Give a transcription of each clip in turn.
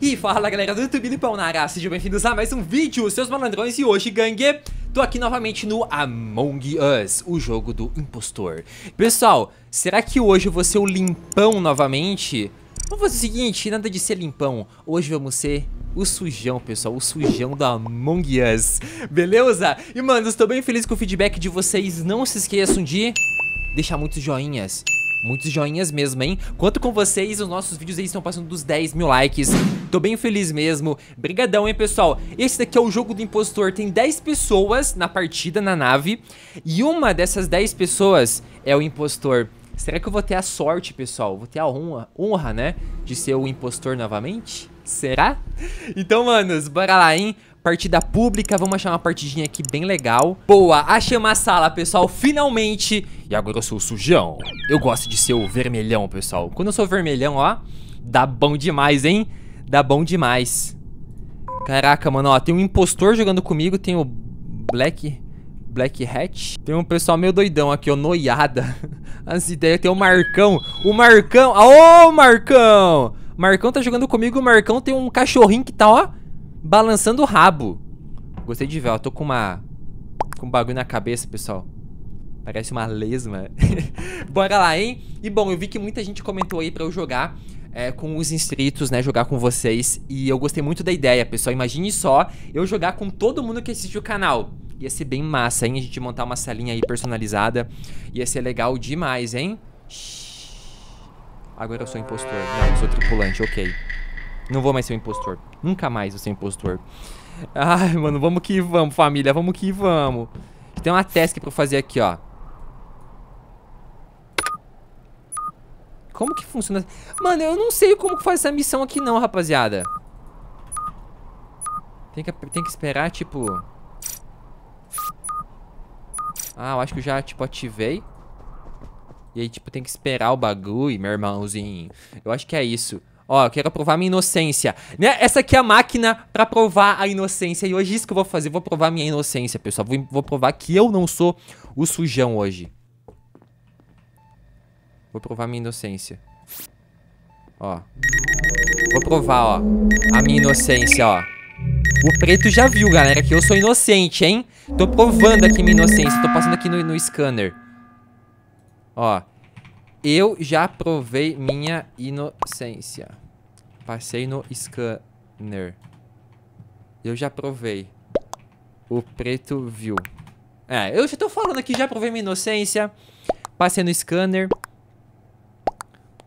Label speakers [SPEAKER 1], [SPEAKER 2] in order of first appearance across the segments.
[SPEAKER 1] E fala galera do YouTube do Nara, sejam bem-vindos a mais um vídeo, seus malandrões E hoje, gangue, tô aqui novamente no Among Us, o jogo do impostor Pessoal, será que hoje eu vou ser o limpão novamente? Vamos fazer o seguinte, nada de ser limpão, hoje vamos ser o sujão, pessoal, o sujão da Among Us, beleza? E mano, estou bem feliz com o feedback de vocês, não se esqueçam de deixar muitos joinhas Muitos joinhas mesmo, hein? Conto com vocês, os nossos vídeos aí estão passando dos 10 mil likes. Tô bem feliz mesmo. Brigadão, hein, pessoal? Esse daqui é o jogo do impostor. Tem 10 pessoas na partida, na nave. E uma dessas 10 pessoas é o impostor. Será que eu vou ter a sorte, pessoal? Vou ter a honra, honra, né? De ser o impostor novamente? Será? Então, manos, bora lá, hein? Partida pública, vamos achar uma partidinha aqui bem legal. Boa, achei uma sala, pessoal. Finalmente e agora eu sou sujão. Eu gosto de ser o vermelhão, pessoal. Quando eu sou vermelhão, ó, dá bom demais, hein? Dá bom demais. Caraca, mano, ó, tem um impostor jogando comigo, tem o Black... Black Hat. Tem um pessoal meio doidão aqui, ó, noiada. As ideias, tem o Marcão. O Marcão, ô, o Marcão! Marcão tá jogando comigo, o Marcão tem um cachorrinho que tá, ó, balançando o rabo. Gostei de ver, ó, tô com uma... Com um bagulho na cabeça, pessoal. Parece uma lesma. Bora lá, hein? E bom, eu vi que muita gente comentou aí pra eu jogar é, com os inscritos, né? Jogar com vocês. E eu gostei muito da ideia, pessoal. Imagine só eu jogar com todo mundo que assiste o canal. Ia ser bem massa, hein? A gente montar uma salinha aí personalizada. Ia ser legal demais, hein? Agora eu sou impostor. Não, eu sou tripulante, ok. Não vou mais ser um impostor. Nunca mais vou ser um impostor. Ai, mano, vamos que vamos, família. Vamos que vamos. Tem uma task pra eu fazer aqui, ó. Como que funciona? Mano, eu não sei como que faz essa missão aqui não, rapaziada. Tem que, tem que esperar, tipo... Ah, eu acho que eu já, tipo, ativei. E aí, tipo, tem que esperar o bagulho, meu irmãozinho. Eu acho que é isso. Ó, eu quero provar minha inocência. Né? Essa aqui é a máquina pra provar a inocência. E hoje é isso que eu vou fazer. Vou provar minha inocência, pessoal. Vou, vou provar que eu não sou o sujão hoje. Vou provar minha inocência. Ó. Vou provar, ó. A minha inocência, ó. O preto já viu, galera, que eu sou inocente, hein? Tô provando aqui minha inocência. Tô passando aqui no, no scanner. Ó. Eu já provei minha inocência. Passei no scanner. Eu já provei. O preto viu. É, eu já tô falando aqui, já provei minha inocência. Passei no scanner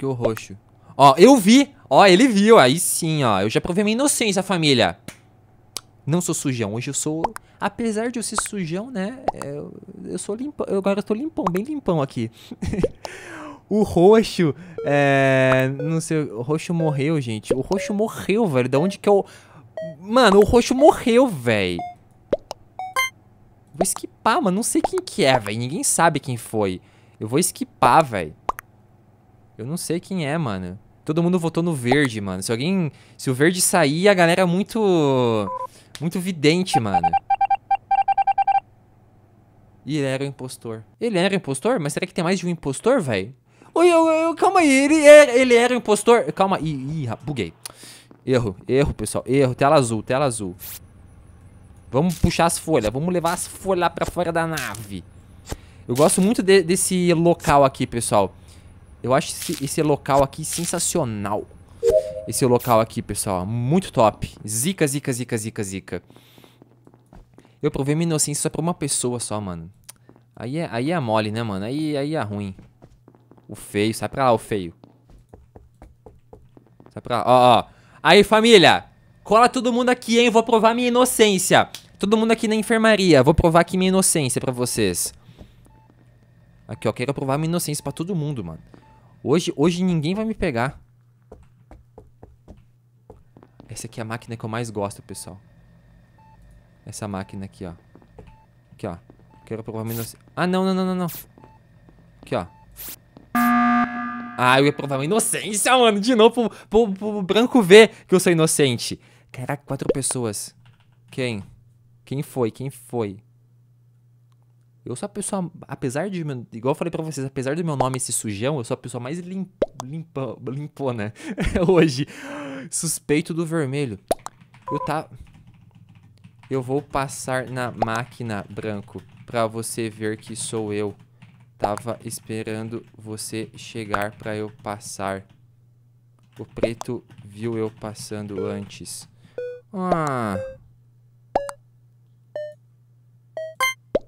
[SPEAKER 1] que o roxo. Ó, eu vi. Ó, ele viu. Aí sim, ó. Eu já provei minha inocência, família. Não sou sujão. Hoje eu sou... Apesar de eu ser sujão, né? É, eu, eu sou limpão. Eu agora tô limpão, bem limpão aqui. o roxo... É... Não sei... O roxo morreu, gente. O roxo morreu, velho. Da onde que eu... É mano, o roxo morreu, velho. Vou esquipar, mano. Não sei quem que é, velho. Ninguém sabe quem foi. Eu vou esquipar, velho. Eu não sei quem é, mano. Todo mundo votou no verde, mano. Se alguém. Se o verde sair, a galera é muito. Muito vidente, mano. E ele era o impostor. Ele era o impostor? Mas será que tem mais de um impostor, velho? Oi, oi, oi, calma aí, ele era, é, ele era o impostor. Calma aí, ih, buguei. Erro, erro, pessoal, erro, tela azul, tela azul. Vamos puxar as folhas, vamos levar as folhas pra fora da nave. Eu gosto muito de, desse local aqui, pessoal. Eu acho esse, esse local aqui sensacional. Esse local aqui, pessoal, muito top. Zica, zica, zica, zica, zica. Eu provei minha inocência só pra uma pessoa só, mano. Aí é, aí é mole, né, mano? Aí, aí é ruim. O feio, sai pra lá, o feio. Sai pra lá, ó, ó. Aí, família! Cola todo mundo aqui, hein? Vou provar minha inocência. Todo mundo aqui na enfermaria. Vou provar aqui minha inocência pra vocês. Aqui, ó. Quero provar minha inocência pra todo mundo, mano. Hoje, hoje ninguém vai me pegar. Essa aqui é a máquina que eu mais gosto, pessoal. Essa máquina aqui, ó. Aqui, ó. Quero provar inocência. Ah, não, não, não, não, não. Aqui, ó. Ah, eu ia provar minha inocência, mano. De novo, pro, pro, pro branco ver que eu sou inocente. Caraca, quatro pessoas. Quem? Quem foi? Quem foi? Eu sou a pessoa, apesar de, igual eu falei pra vocês, apesar do meu nome esse sujão, eu sou a pessoa mais limpa, limpa, né? hoje. Suspeito do vermelho. Eu tá... Eu vou passar na máquina, branco, pra você ver que sou eu. Tava esperando você chegar pra eu passar. O preto viu eu passando antes. Ah...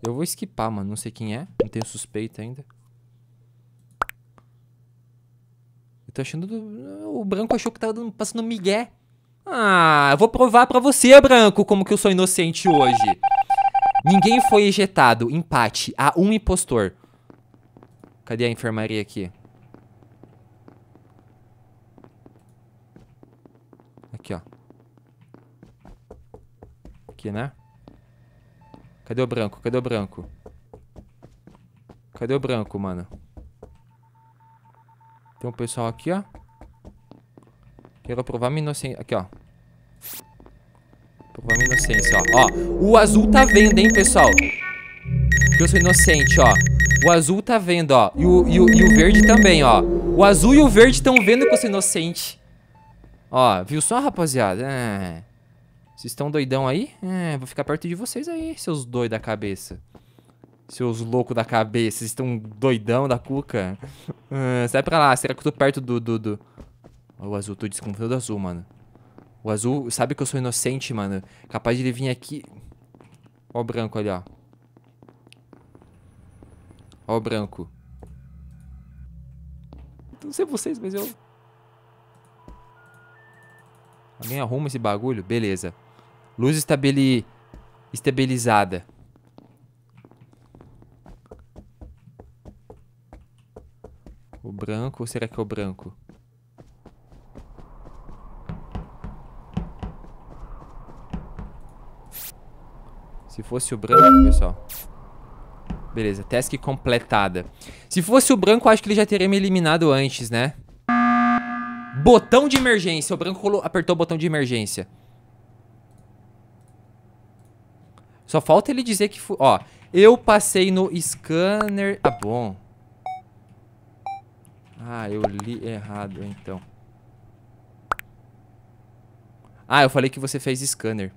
[SPEAKER 1] Eu vou esquipar, mano. Não sei quem é. Não tenho suspeita ainda. Eu tô achando... Do... O Branco achou que tava dando... passando migué. Ah, eu vou provar pra você, Branco, como que eu sou inocente hoje. Ninguém foi ejetado. Empate. Há um impostor. Cadê a enfermaria aqui? Aqui, ó. Aqui, né? Cadê o branco? Cadê o branco? Cadê o branco, mano? Tem um pessoal aqui, ó. Quero provar minha inocência. Aqui, ó. Provar minha inocência, ó. Ó, o azul tá vendo, hein, pessoal. Que eu sou inocente, ó. O azul tá vendo, ó. E o, e o, e o verde também, ó. O azul e o verde estão vendo que eu sou inocente. Ó, viu só, rapaziada? É... Vocês estão doidão aí? É, vou ficar perto de vocês aí, seus doidos da cabeça. Seus loucos da cabeça, vocês estão doidão da cuca. Ah, sai pra lá, será que eu tô perto do... do, do... o azul, tô desconfiando do azul, mano. O azul sabe que eu sou inocente, mano. Capaz de ele vir aqui... Ó o branco ali, ó. Ó o branco. Não sei vocês, mas eu... Alguém arruma esse bagulho? Beleza. Luz estabili... estabilizada. O branco ou será que é o branco? Se fosse o branco, pessoal. Beleza, task completada. Se fosse o branco, acho que ele já teria me eliminado antes, né? Botão de emergência. O branco apertou o botão de emergência. Só falta ele dizer que... Ó, eu passei no scanner... Ah, bom. Ah, eu li errado, então. Ah, eu falei que você fez scanner.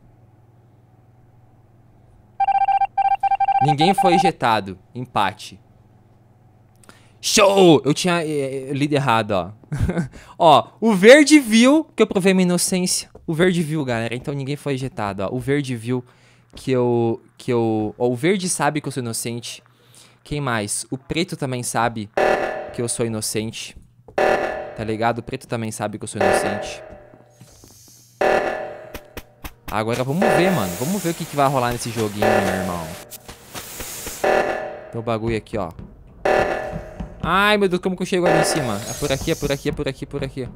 [SPEAKER 1] Ninguém foi ejetado. Empate. Show! Eu tinha eh, eh, lido errado, ó. ó, o verde viu que eu provei minha inocência. O verde viu, galera. Então ninguém foi ejetado, ó. O verde viu que eu. que eu. Ó, o verde sabe que eu sou inocente. Quem mais? O preto também sabe que eu sou inocente. Tá ligado? O preto também sabe que eu sou inocente. Agora vamos ver, mano. Vamos ver o que, que vai rolar nesse joguinho, meu irmão. Tem bagulho aqui, ó. Ai, meu Deus, como que eu chego ali em cima? É por aqui, é por aqui, é por aqui, é por aqui.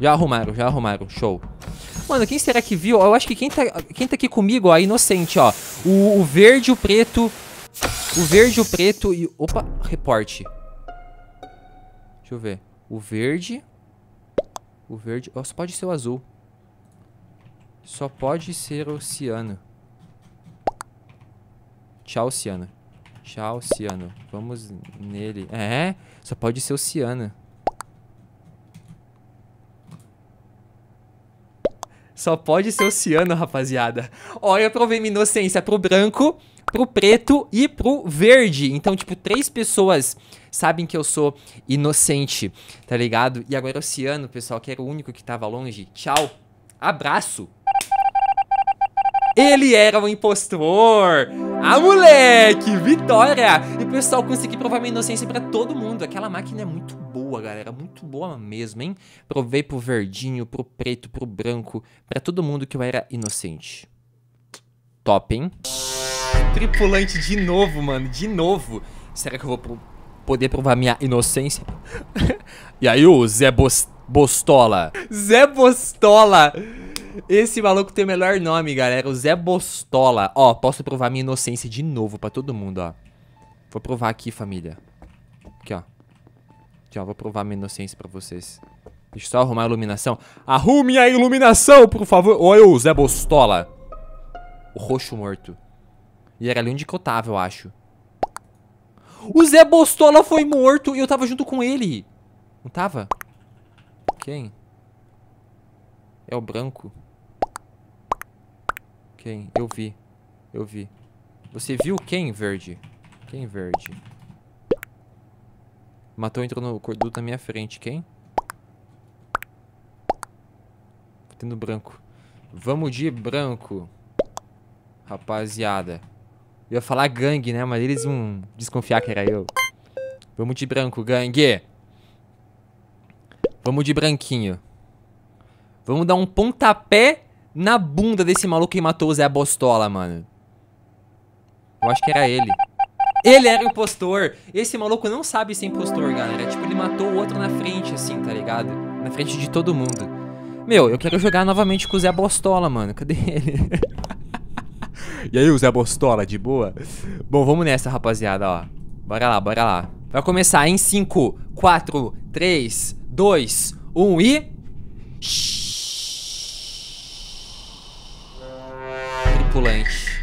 [SPEAKER 1] Já arrumaram, já arrumaram. Show. Mano, quem será que viu? Eu acho que quem tá, quem tá aqui comigo, ó, inocente, ó. O, o verde, o preto... O verde, o preto e... Opa, reporte. Deixa eu ver. O verde... O verde... Oh, só pode ser o azul. Só pode ser o oceano. Tchau, oceano. Tchau, oceano. Vamos nele. É? Só pode ser o oceano. Só pode ser oceano, rapaziada. Olha, eu provei minha inocência pro branco, pro preto e pro verde. Então, tipo, três pessoas sabem que eu sou inocente, tá ligado? E agora oceano, pessoal, que era o único que tava longe. Tchau. Abraço. Ele era um impostor! Ah, moleque! Vitória! E pessoal, consegui provar minha inocência pra todo mundo. Aquela máquina é muito boa, galera. Muito boa mesmo, hein? Provei pro verdinho, pro preto, pro branco, pra todo mundo que eu era inocente. Top, hein? Tripulante de novo, mano. De novo. Será que eu vou pro... poder provar minha inocência? e aí o Zé Bostola? Zé Bostola! Esse maluco tem o melhor nome, galera. O Zé Bostola. Ó, posso provar minha inocência de novo pra todo mundo, ó. Vou provar aqui, família. Aqui, ó. Aqui, ó. Vou provar minha inocência pra vocês. Deixa eu só arrumar a iluminação. Arrume a iluminação, por favor. Olha o Zé Bostola. O roxo morto. E era ali onde que eu tava, eu acho. O Zé Bostola foi morto e eu tava junto com ele. Não tava? Quem? É o branco. Quem? Eu vi. Eu vi. Você viu quem, verde? Quem, verde? Matou, entrou no corduto na minha frente. Quem? Tá tendo branco. Vamos de branco. Rapaziada. Eu ia falar gangue, né? Mas eles vão desconfiar que era eu. Vamos de branco, gangue. Vamos de branquinho. Vamos dar um pontapé na bunda desse maluco que matou o Zé Bostola, mano. Eu acho que era ele. Ele era o impostor. Esse maluco não sabe ser impostor, galera. Tipo, ele matou o outro na frente, assim, tá ligado? Na frente de todo mundo. Meu, eu quero jogar novamente com o Zé Bostola, mano. Cadê ele? e aí, o Zé Bostola, de boa? Bom, vamos nessa, rapaziada, ó. Bora lá, bora lá. Vai começar em 5, 4, 3, 2, 1 e... petulante.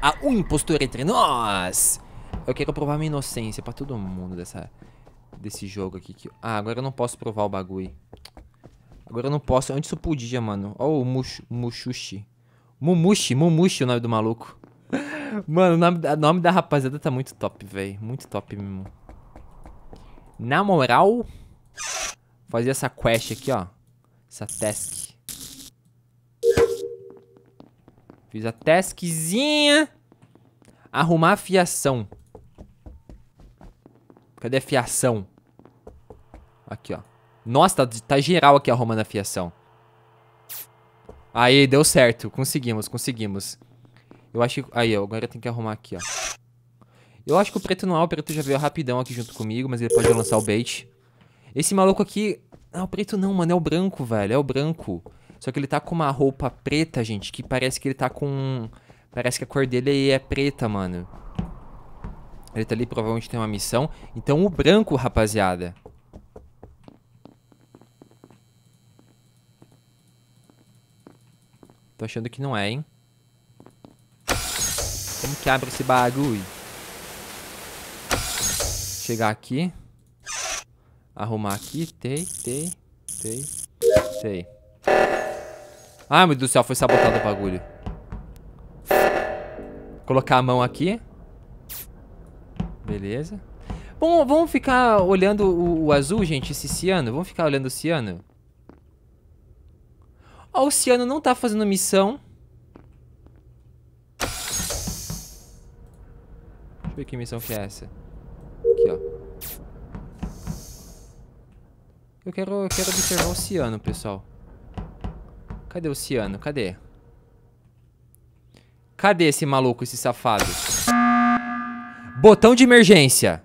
[SPEAKER 1] Há ah, um impostor entre nós! Eu quero provar minha inocência pra todo mundo dessa, desse jogo aqui. Que... Ah, agora eu não posso provar o bagulho. Agora eu não posso. Onde isso podia, mano. Ó oh, o Mush, Mushushi. Mumushi, Mumushi é o nome do maluco. mano, o nome, o nome da rapaziada tá muito top, velho. Muito top mesmo. Na moral, fazer essa quest aqui, ó. Essa task. Fiz a taskzinha. Arrumar a fiação. Cadê a fiação? Aqui, ó. Nossa, tá, tá geral aqui arrumando a fiação. Aí, deu certo. Conseguimos, conseguimos. Eu acho que... Aí, ó, agora tem que arrumar aqui, ó. Eu acho que o preto não é. O preto já veio rapidão aqui junto comigo, mas ele pode lançar o bait. Esse maluco aqui... Ah, o preto não, mano. É o branco, velho. É o branco. Só que ele tá com uma roupa preta, gente, que parece que ele tá com... Parece que a cor dele é preta, mano. Ele tá ali, provavelmente tem uma missão. Então o branco, rapaziada. Tô achando que não é, hein? Como que abre esse bagulho? Chegar aqui. Arrumar aqui. Tei, tei, tei, tei. Ai, meu Deus do céu, foi sabotado o bagulho. Colocar a mão aqui. Beleza. Bom, vamos ficar olhando o, o azul, gente, esse ciano. Vamos ficar olhando o ciano. Ó, o ciano não tá fazendo missão. Deixa eu ver que missão que é essa. Aqui, ó. Eu quero, eu quero observar o ciano, pessoal. Cadê o Ciano? Cadê? Cadê esse maluco, esse safado? Botão de emergência.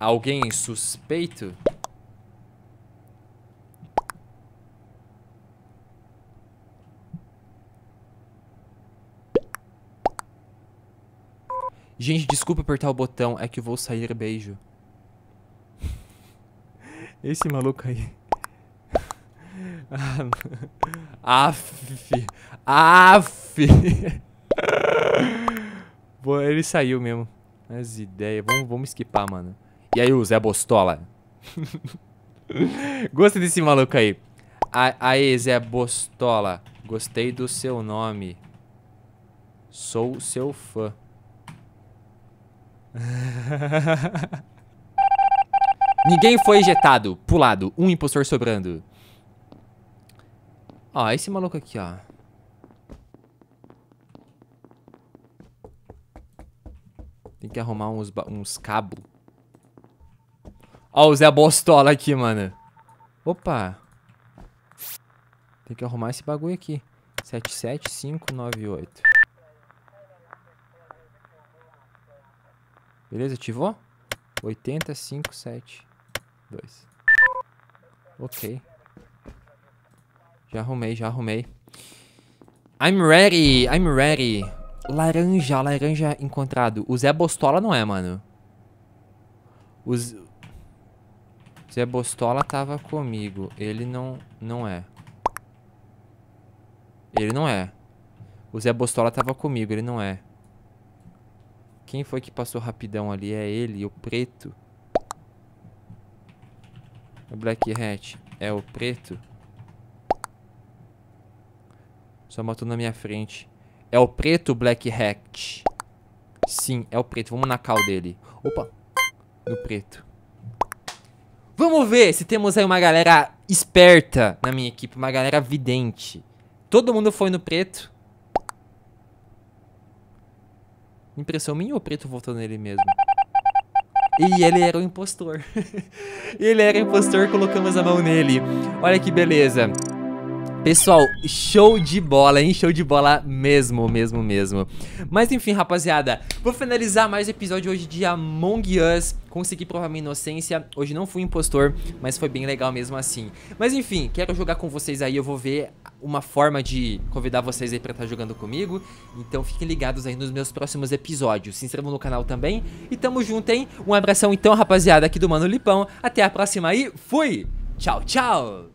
[SPEAKER 1] Alguém suspeito? Gente, desculpa apertar o botão, é que eu vou sair, beijo. Esse maluco aí. Aff. Aff. Pô, ele saiu mesmo. As ideias. Vamos, vamos skipar, mano. E aí, o Zé Bostola? Gosto desse maluco aí. Aê, aí, Zé Bostola. Gostei do seu nome. Sou seu fã. Ninguém foi ejetado. Pulado. Um impostor sobrando. Ó, esse maluco aqui, ó. Tem que arrumar uns, uns cabos. Ó, o Zé Bostola aqui, mano. Opa. Tem que arrumar esse bagulho aqui. 77598. Beleza, ativou? 80572. Ok. Já arrumei, já arrumei. I'm ready, I'm ready. Laranja, laranja encontrado. O Zé Bostola não é, mano. O Zé Bostola tava comigo. Ele não, não é. Ele não é. O Zé Bostola tava comigo, ele não é. Quem foi que passou rapidão ali? É ele, o preto. O Black Hat é o preto. Só matou na minha frente. É o preto Black Hat. Sim, é o preto. Vamos na cal dele. Opa. No preto. Vamos ver se temos aí uma galera esperta na minha equipe. Uma galera vidente. Todo mundo foi no preto. Impressão minha ou o preto voltou nele mesmo? E ele era o impostor. ele era o impostor, colocamos a mão nele. Olha que beleza. Pessoal, show de bola, hein? Show de bola mesmo, mesmo, mesmo. Mas enfim, rapaziada, vou finalizar mais o episódio hoje de Among Us. Consegui provar minha inocência. Hoje não fui impostor, mas foi bem legal mesmo assim. Mas enfim, quero jogar com vocês aí. Eu vou ver uma forma de convidar vocês aí pra estar tá jogando comigo. Então fiquem ligados aí nos meus próximos episódios. Se inscrevam no canal também. E tamo junto, hein? Um abração então, rapaziada, aqui do Mano Lipão. Até a próxima aí. fui! Tchau, tchau!